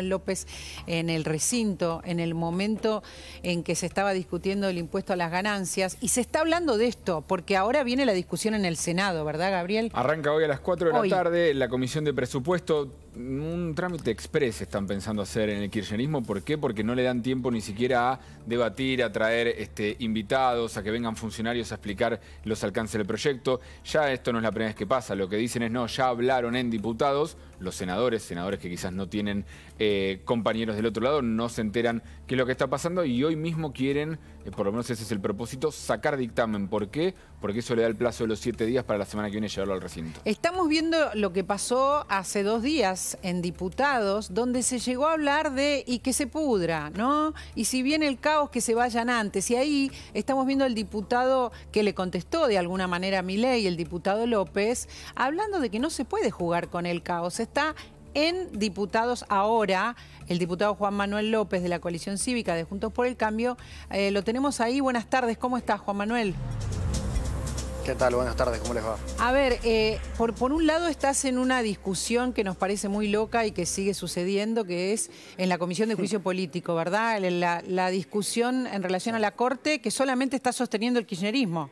López en el recinto, en el momento en que se estaba discutiendo el impuesto a las ganancias. Y se está hablando de esto, porque ahora viene la discusión en el Senado, ¿verdad, Gabriel? Arranca hoy a las 4 de la tarde la Comisión de Presupuesto un trámite express están pensando hacer en el kirchnerismo. ¿Por qué? Porque no le dan tiempo ni siquiera a debatir, a traer este, invitados, a que vengan funcionarios a explicar los alcances del proyecto. Ya esto no es la primera vez que pasa. Lo que dicen es, no, ya hablaron en diputados, los senadores, senadores que quizás no tienen eh, compañeros del otro lado, no se enteran qué es lo que está pasando y hoy mismo quieren, eh, por lo menos ese es el propósito, sacar dictamen. ¿Por qué? Porque eso le da el plazo de los siete días para la semana que viene llevarlo al recinto. Estamos viendo lo que pasó hace dos días en diputados donde se llegó a hablar de y que se pudra, ¿no? Y si viene el caos, que se vayan antes. Y ahí estamos viendo el diputado que le contestó de alguna manera a mi ley, el diputado López, hablando de que no se puede jugar con el caos. Está en diputados ahora, el diputado Juan Manuel López de la coalición cívica de Juntos por el Cambio, eh, lo tenemos ahí. Buenas tardes, ¿cómo estás, Juan Manuel? ¿Qué tal? Buenas tardes, ¿cómo les va? A ver, eh, por, un lado estás en una discusión que nos parece muy loca y que sigue sucediendo, que es en la Comisión de Juicio Político, ¿verdad? La, discusión en relación a la Corte que solamente está sosteniendo el kirchnerismo.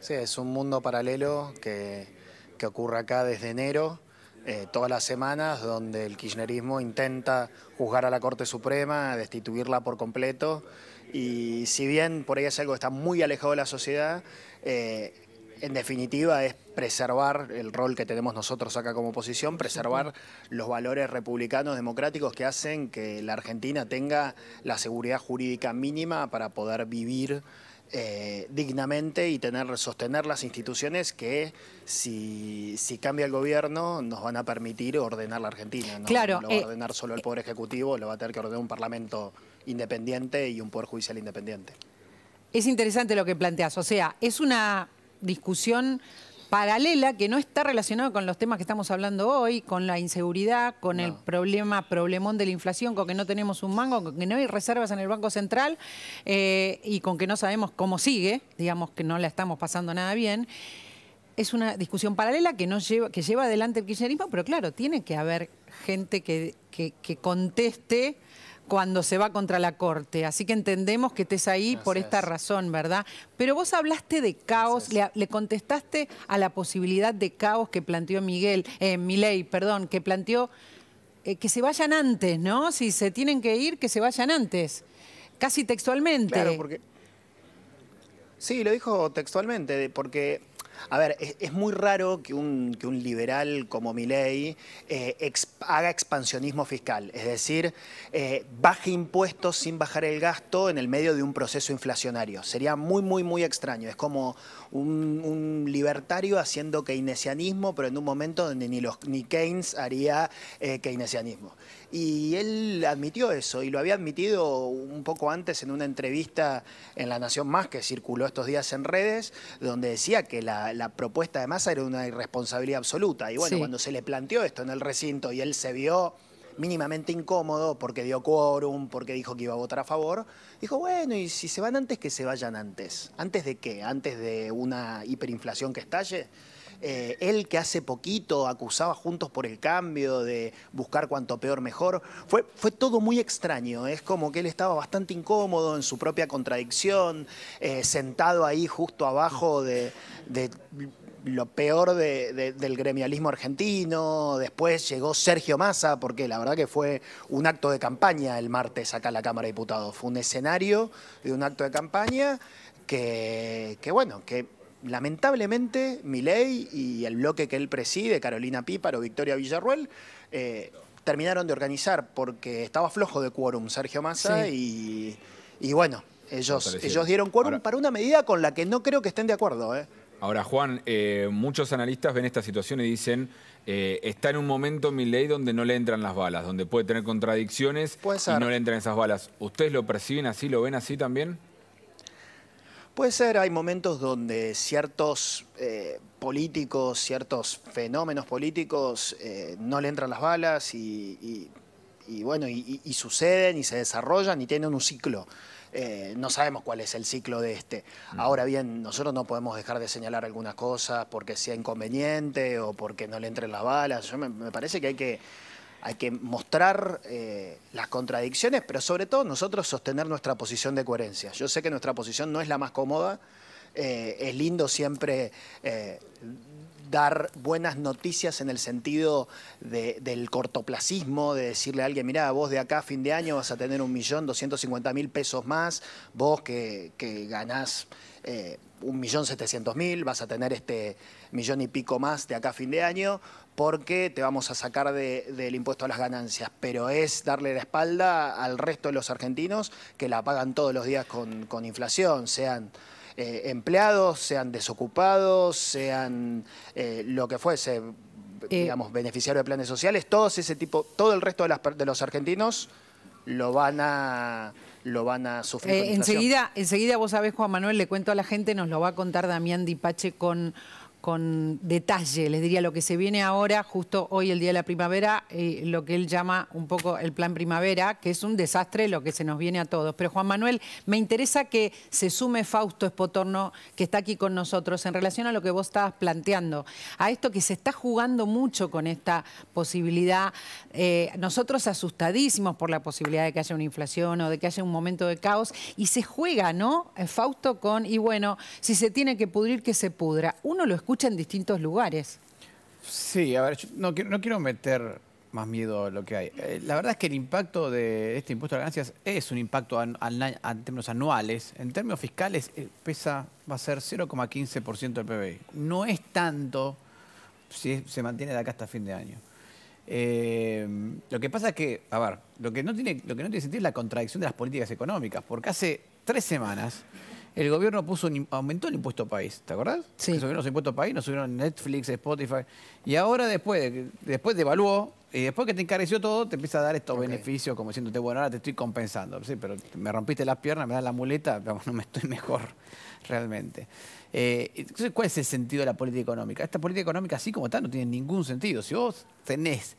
Sí, es un mundo paralelo que, que ocurre acá desde enero, eh, todas las semanas, donde el kirchnerismo intenta juzgar a la Corte Suprema, destituirla por completo y si bien por ahí es algo que está muy alejado de la sociedad, eh, en definitiva es preservar el rol que tenemos nosotros acá como oposición, preservar los valores republicanos democráticos que hacen que la Argentina tenga la seguridad jurídica mínima para poder vivir eh, dignamente y tener, sostener las instituciones que si, cambia el gobierno nos van a permitir ordenar la Argentina. No claro, lo va a eh, ordenar solo el eh, Poder Ejecutivo, lo va a tener que ordenar un Parlamento independiente y un Poder Judicial independiente. Es interesante lo que planteas, o sea, es una discusión paralela que no está relacionada con los temas que estamos hablando hoy, con la inseguridad, con el problema, problemón de la inflación, con que no tenemos un mango, con que no hay reservas en el Banco Central eh, y con que no sabemos cómo sigue, digamos que no la estamos pasando nada bien. Es una discusión paralela que, no lleva, que lleva adelante el kirchnerismo, pero claro, tiene que haber gente que, que conteste cuando se va contra la Corte. Así que entendemos que estés ahí por esta razón, ¿verdad? Pero vos hablaste de caos, le, contestaste a la posibilidad de caos que planteó Miguel, eh, Milei, perdón, que planteó eh, que se vayan antes, ¿no? Si se tienen que ir, que se vayan antes. Casi textualmente. Claro, porque... Sí, lo dijo textualmente, porque a ver, es, muy raro que un, liberal como Milei eh, haga expansionismo fiscal, es decir, eh, baje impuestos sin bajar el gasto en el medio de un proceso inflacionario. Sería muy, muy, muy extraño. Es como un, libertario haciendo keynesianismo, pero en un momento donde ni, ni Keynes haría eh, keynesianismo. Y él admitió eso y lo había admitido un poco antes en una entrevista en La Nación Más que circuló estos días en redes, donde decía que la, propuesta de Massa era una irresponsabilidad absoluta. Y bueno, cuando se le planteó esto en el recinto y él se vio mínimamente incómodo porque dio quórum, porque dijo que iba a votar a favor, dijo, bueno, y si se van antes, que se vayan antes. ¿Antes de qué? ¿Antes de una hiperinflación que estalle? Eh, él que hace poquito acusaba Juntos por el Cambio de buscar cuanto peor mejor. Fue, fue todo muy extraño, es como que él estaba bastante incómodo en su propia contradicción, eh, sentado ahí justo abajo de, lo peor del gremialismo argentino, después llegó Sergio Massa, porque la verdad que fue un acto de campaña el martes acá en la Cámara de Diputados, fue un escenario de un acto de campaña que bueno, que lamentablemente, ley y el bloque que él preside, Carolina Píparo, Victoria Villarruel, eh, terminaron de organizar porque estaba flojo de quórum Sergio Massa y, bueno, ellos, ellos dieron quórum para una medida con la que no creo que estén de acuerdo. ¿eh? Ahora, Juan, eh, muchos analistas ven esta situación y dicen, está en un momento mi ley donde no le entran las balas, donde puede tener contradicciones y no le entran esas balas. ¿Ustedes lo perciben así, lo ven así también? Puede ser, hay momentos donde ciertos eh, políticos, ciertos fenómenos políticos eh, no le entran las balas y, bueno, y, suceden y se desarrollan y tienen un ciclo. Eh, no sabemos cuál es el ciclo de este. Mm. Ahora bien, nosotros no podemos dejar de señalar algunas cosas porque sea inconveniente o porque no le entren las balas. Yo me parece que hay que hay que mostrar eh, las contradicciones, pero sobre todo nosotros sostener nuestra posición de coherencia. Yo sé que nuestra posición no es la más cómoda, eh, es lindo siempre eh, dar buenas noticias en el sentido del cortoplacismo, de decirle a alguien, mira, vos de acá a fin de año vas a tener un millón doscientos mil pesos más, vos que, ganás un millón setecientos mil, vas a tener este millón y pico más de acá a fin de año, porque te vamos a sacar del impuesto a las ganancias. Pero es darle la espalda al resto de los argentinos que la pagan todos los días con, inflación, sean eh, empleados, sean desocupados, sean eh, lo que fuese, eh. digamos, beneficiario de planes sociales, todos ese tipo, todo el resto de, las, de los argentinos lo van a lo van a sufrir. Eh, enseguida, enseguida vos sabés, Juan Manuel, le cuento a la gente, nos lo va a contar Damián Dipache con con detalle, les diría lo que se viene ahora, justo hoy el día de la primavera, eh, lo que él llama un poco el plan primavera, que es un desastre lo que se nos viene a todos. Pero Juan Manuel, me interesa que se sume Fausto Espotorno, que está aquí con nosotros, en relación a lo que vos estabas planteando, a esto que se está jugando mucho con esta posibilidad, eh, nosotros asustadísimos por la posibilidad de que haya una inflación o de que haya un momento de caos, y se juega, ¿no? Fausto con, y bueno, si se tiene que pudrir, que se pudra. Uno lo escucha en distintos lugares. Sí, a ver, no, quiero meter más miedo a lo que hay. Eh, la verdad es que el impacto de este impuesto a las ganancias es un impacto en términos anuales. En términos fiscales eh, pesa, va a ser 0,15% del PBI. No es tanto si se mantiene de acá hasta fin de año. Eh, lo que pasa es que, a ver, lo que, no tiene, lo que no tiene sentido es la contradicción de las políticas económicas, porque hace tres semanas el gobierno puso un, aumentó el impuesto país, ¿te acordás? Sí. Que subieron los impuestos país, nos subieron Netflix, Spotify. Y ahora después, después devaluó, y después que te encareció todo, te empieza a dar estos beneficios como diciéndote, bueno, ahora te estoy compensando. Sí, pero me rompiste las piernas, me das la muleta, vamos, no me estoy mejor realmente. Eh, ¿cuál es el sentido de la política económica? Esta política económica, así como está, no tiene ningún sentido. Si vos tenés,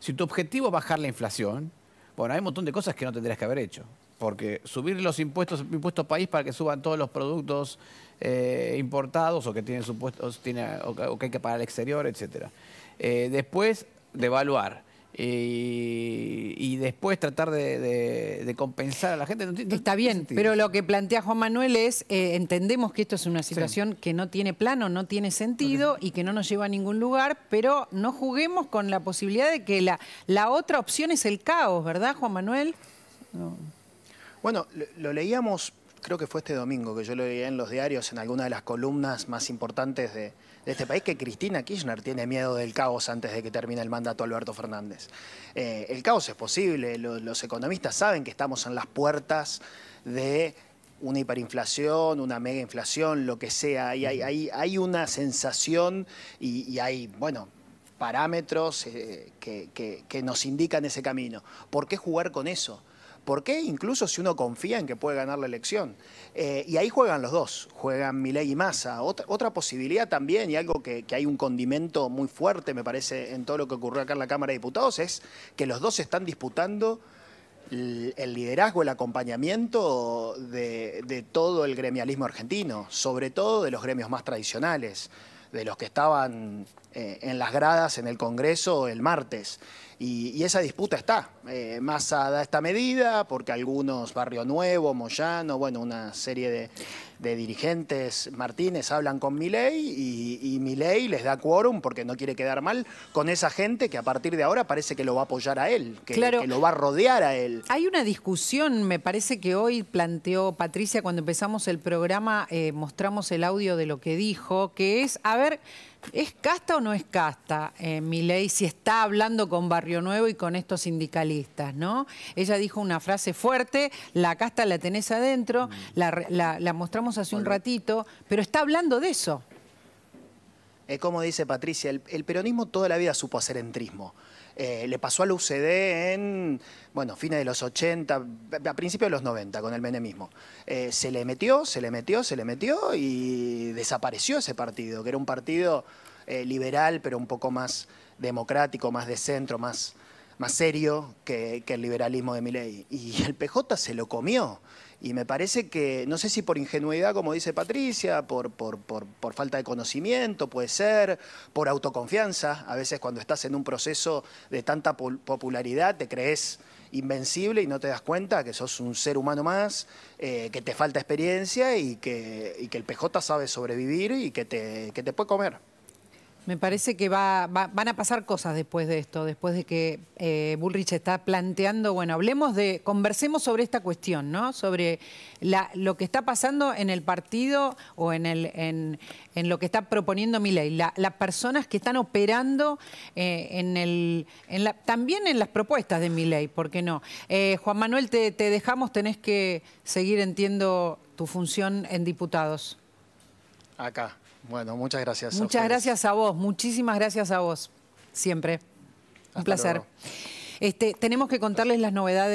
si tu objetivo es bajar la inflación, bueno, hay un montón de cosas que no tendrías que haber hecho porque subir los impuestos, impuestos país para que suban todos los productos eh, importados o que tienen supuestos, tiene, o, que hay que pagar al exterior, etcétera. Eh, después, devaluar. Y, y, después tratar de, compensar a la gente. Está bien, pero lo que plantea Juan Manuel es, eh, entendemos que esto es una situación que no tiene plano, no tiene sentido y que no nos lleva a ningún lugar, pero no juguemos con la posibilidad de que la, la otra opción es el caos, ¿verdad, Juan Manuel? No. Bueno, lo, leíamos creo que fue este domingo que yo lo leía en los diarios, en alguna de las columnas más importantes de, este país, que Cristina Kirchner tiene miedo del caos antes de que termine el mandato Alberto Fernández. Eh, el caos es posible, los, economistas saben que estamos en las puertas de una hiperinflación, una mega inflación, lo que sea. Y hay, hay, una sensación y, hay, bueno, parámetros eh, que nos indican ese camino. ¿Por qué jugar con eso? ¿Por qué? Incluso si uno confía en que puede ganar la elección. Eh, y ahí juegan los dos, juegan Milei y Massa. Otra, posibilidad también, y algo que, hay un condimento muy fuerte, me parece, en todo lo que ocurrió acá en la Cámara de Diputados, es que los dos están disputando el, liderazgo, el acompañamiento de todo el gremialismo argentino, sobre todo de los gremios más tradicionales de los que estaban eh, en las gradas en el Congreso el martes. Y, esa disputa está. Eh, Massa da esta medida porque algunos, Barrio Nuevo, Moyano, bueno, una serie de, dirigentes Martínez hablan con miley y, y les da quórum porque no quiere quedar mal con esa gente que a partir de ahora parece que lo va a apoyar a él, que, lo va a rodear a él. Hay una discusión, me parece que hoy planteó Patricia cuando empezamos el programa, eh, mostramos el audio de lo que dijo, que es, a ver, ¿Es casta o no es casta, eh, Milei, si está hablando con Barrio Nuevo y con estos sindicalistas, ¿no? Ella dijo una frase fuerte, la casta la tenés adentro, mm. la, mostramos hace un ratito, pero está hablando de eso como dice Patricia, el, peronismo toda la vida supo hacer entrismo. Eh, le pasó al UCD en, bueno, fines de los 80, a principios de los 90 con el menemismo. Eh, se le metió, se le metió, se le metió y desapareció ese partido, que era un partido eh, liberal, pero un poco más democrático, más de centro, más, más serio que, el liberalismo de Milei. Y el PJ se lo comió. Y me parece que, no sé si por ingenuidad, como dice Patricia, por, por, falta de conocimiento, puede ser, por autoconfianza. A veces cuando estás en un proceso de tanta popularidad te crees invencible y no te das cuenta que sos un ser humano más, eh, que te falta experiencia y que, que el PJ sabe sobrevivir y que te, que te puede comer. Me parece que van a pasar cosas después de esto, después de que eh, Bullrich está planteando, bueno, hablemos de, conversemos sobre esta cuestión, ¿no? Sobre lo que está pasando en el partido o en, lo que está proponiendo Milei, la, las personas que están operando eh, también en las propuestas de Milei, ¿por qué no? Eh, Juan Manuel, te dejamos, tenés que seguir, entiendo, tu función en diputados. Acá. Bueno, muchas gracias. Muchas gracias a vos, muchísimas gracias a vos, siempre. Un placer. Este, tenemos que contarles las novedades.